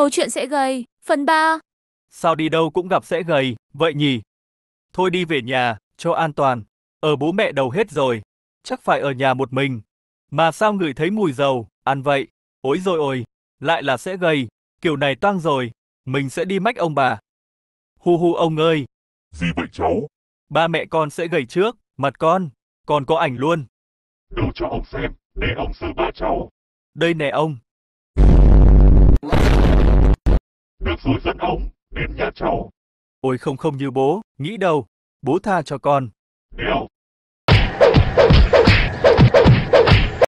Câu chuyện sẽ gầy, phần 3. Sao đi đâu cũng gặp sẽ gầy, vậy nhỉ? Thôi đi về nhà, cho an toàn. Ở bố mẹ đầu hết rồi, chắc phải ở nhà một mình. Mà sao người thấy mùi dầu, ăn vậy? Ôi rồi ôi, lại là sẽ gầy, kiểu này toang rồi, mình sẽ đi mách ông bà. Hu hu ông ơi. Gì vậy cháu? Ba mẹ con sẽ gầy trước, mặt con, còn có ảnh luôn. Đưa cho ông xem, để ông sờ ba cháu. Đây nè ông, suối rất ống, đến nhà cháu. Ôi không không như bố, nghĩ đâu, bố tha cho con. Đéo,